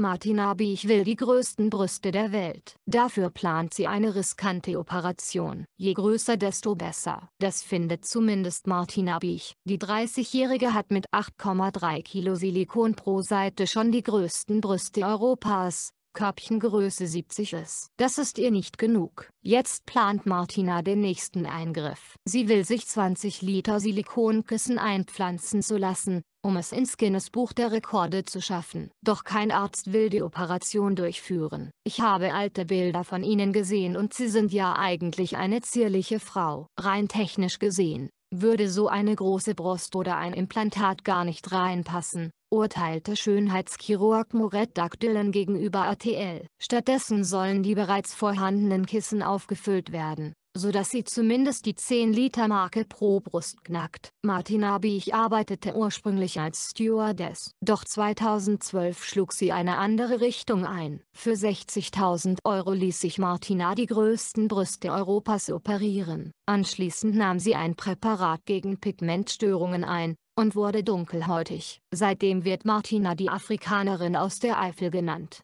Martina Biech will die größten Brüste der Welt. Dafür plant sie eine riskante Operation. Je größer desto besser. Das findet zumindest Martina Biech. Die 30-Jährige hat mit 8,3 Kilo Silikon pro Seite schon die größten Brüste Europas. Körbchengröße 70 ist. Das ist ihr nicht genug. Jetzt plant Martina den nächsten Eingriff. Sie will sich 20 Liter Silikonkissen einpflanzen zu lassen, um es ins Guinness Buch der Rekorde zu schaffen. Doch kein Arzt will die Operation durchführen. Ich habe alte Bilder von ihnen gesehen und sie sind ja eigentlich eine zierliche Frau. Rein technisch gesehen, würde so eine große Brust oder ein Implantat gar nicht reinpassen urteilte Schönheitschirurg Mourad Dylan gegenüber RTL. Stattdessen sollen die bereits vorhandenen Kissen aufgefüllt werden sodass sie zumindest die 10-Liter-Marke pro Brust knackt. Martina Biech arbeitete ursprünglich als Stewardess, doch 2012 schlug sie eine andere Richtung ein. Für 60.000 Euro ließ sich Martina die größten Brüste Europas operieren. Anschließend nahm sie ein Präparat gegen Pigmentstörungen ein, und wurde dunkelhäutig. Seitdem wird Martina die Afrikanerin aus der Eifel genannt.